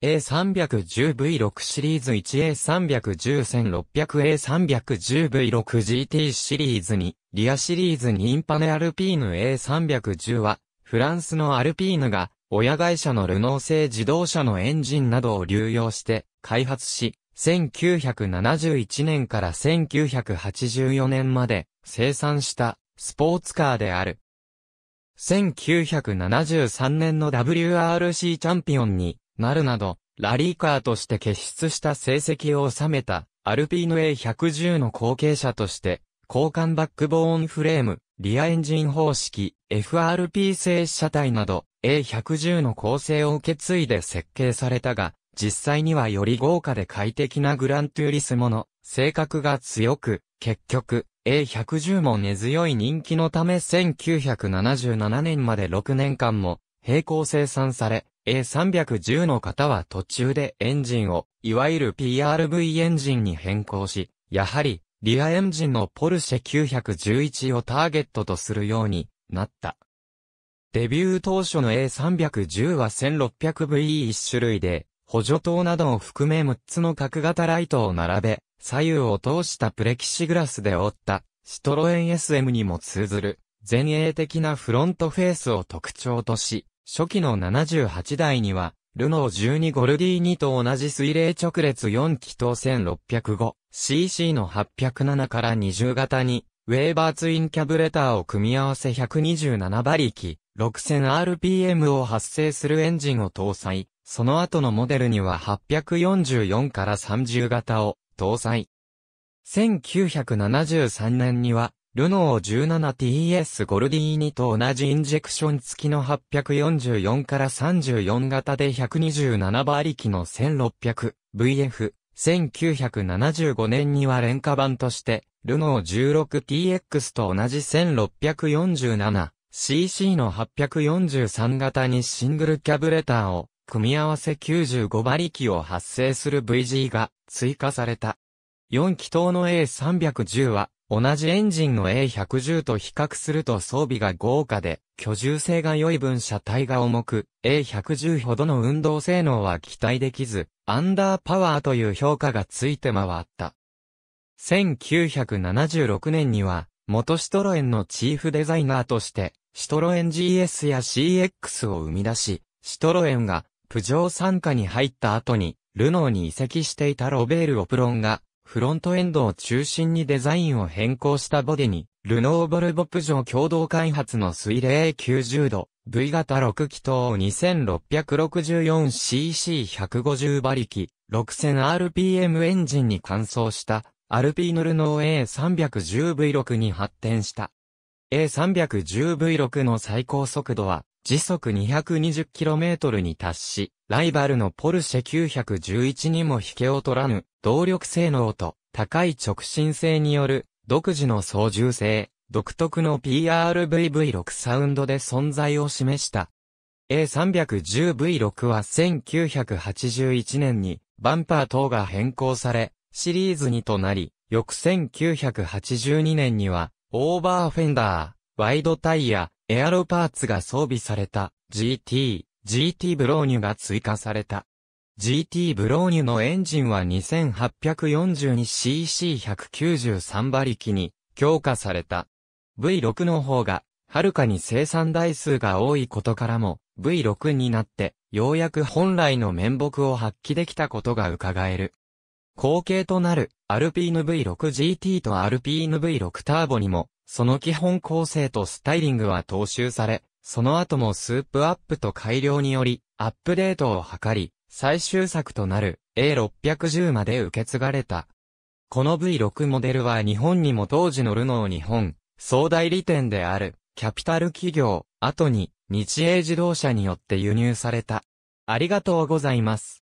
A310V6 シリーズ 1A310-1600A310V6GT シリーズにリアシリーズ2インパネアルピーヌ A310 は、フランスのアルピーヌが、親会社のルノー製自動車のエンジンなどを流用して開発し、1971年から1984年まで生産したスポーツカーである。1973年の WRC チャンピオンになるなど、ラリーカーとして結出した成績を収めた、アルピーヌ A110 の後継者として、交換バックボーンフレーム、リアエンジン方式、FRP 製車体など、A110 の構成を受け継いで設計されたが、実際にはより豪華で快適なグラントゥーリスモの性格が強く、結局、A110 も根強い人気のため1977年まで6年間も並行生産され、A310 の方は途中でエンジンを、いわゆる PRV エンジンに変更し、やはり、リアエンジンのポルシェ911をターゲットとするようになった。デビュー当初の A310 は 1600VE 一種類で、補助灯などを含め6つの角型ライトを並べ、左右を通したプレキシグラスで覆った、シトロエン SM にも通ずる、前衛的なフロントフェースを特徴とし、初期の78台には、ルノー12ゴルディーニと同じ水冷直列4気筒 1605cc の807から20型に、ウェーバーツインキャブレターを組み合わせ127馬力、6000rpm を発生するエンジンを搭載。その後のモデルには844から30型を搭載。1973年にはルノー 17TS ゴルディーニと同じインジェクション付きの844から34型で127馬力の 1600VF、1975年には廉価版として、ルノー 16TX と同じ 1647cc の843型にシングルキャブレターを組み合わせ95馬力を発生する VG が追加された。4気筒の A310 は同じエンジンの A110 と比較すると装備が豪華で、居住性が良い分車体が重く、A110 ほどの運動性能は期待できず、アンダーパワーという評価がついて回った。1976年には、元シトロエンのチーフデザイナーとして、シトロエン GS や CX を生み出し、シトロエンが、プジョー参加に入った後に、ルノーに移籍していたロベール・オプロンが、フロントエンドを中心にデザインを変更したボディに、ルノーボルボプジョ共同開発の水冷90度、V 型6気筒 2664cc150 馬力、6000rpm エンジンに換装した、アルピーノルノー A310V6 に発展した。A310V6 の最高速度は時速 220km に達し、ライバルのポルシェ911にも引けを取らぬ、動力性能と高い直進性による独自の操縦性、独特の PRVV6 サウンドで存在を示した。A310V6 は1981年にバンパー等が変更され、シリーズ2となり、翌1982年には、オーバーフェンダー、ワイドタイヤ、エアロパーツが装備された GT、GT ブローニュが追加された。GT ブローニュのエンジンは 2842cc193 馬力に強化された。V6 の方が、はるかに生産台数が多いことからも、V6 になって、ようやく本来の面目を発揮できたことが伺える。後継となる、アルピーヌ V6GT とアルピーヌ V6 ターボにも、その基本構成とスタイリングは踏襲され、その後もスープアップと改良により、アップデートを図り、最終作となる A610 まで受け継がれた。この V6 モデルは日本にも当時のルノー日本、総代理店である、キャピタル企業、後に、日英自動車によって輸入された。ありがとうございます。